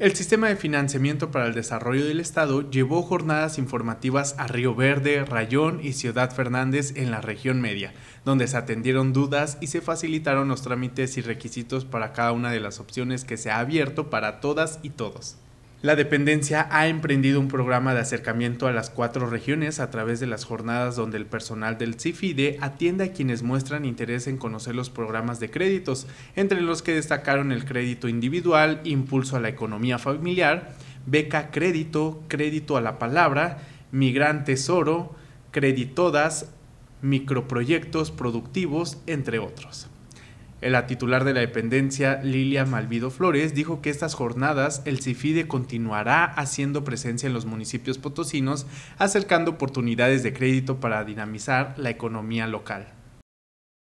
El sistema de financiamiento para el desarrollo del Estado llevó jornadas informativas a Río Verde, Rayón y Ciudad Fernández en la región media, donde se atendieron dudas y se facilitaron los trámites y requisitos para cada una de las opciones que se ha abierto para todas y todos. La dependencia ha emprendido un programa de acercamiento a las cuatro regiones a través de las jornadas donde el personal del CIFIDE atiende a quienes muestran interés en conocer los programas de créditos, entre los que destacaron el crédito individual, impulso a la economía familiar, beca crédito, crédito a la palabra, migrantes oro, das, microproyectos productivos, entre otros. La titular de la dependencia, Lilia Malvido Flores, dijo que estas jornadas el CIFIDE continuará haciendo presencia en los municipios potosinos, acercando oportunidades de crédito para dinamizar la economía local.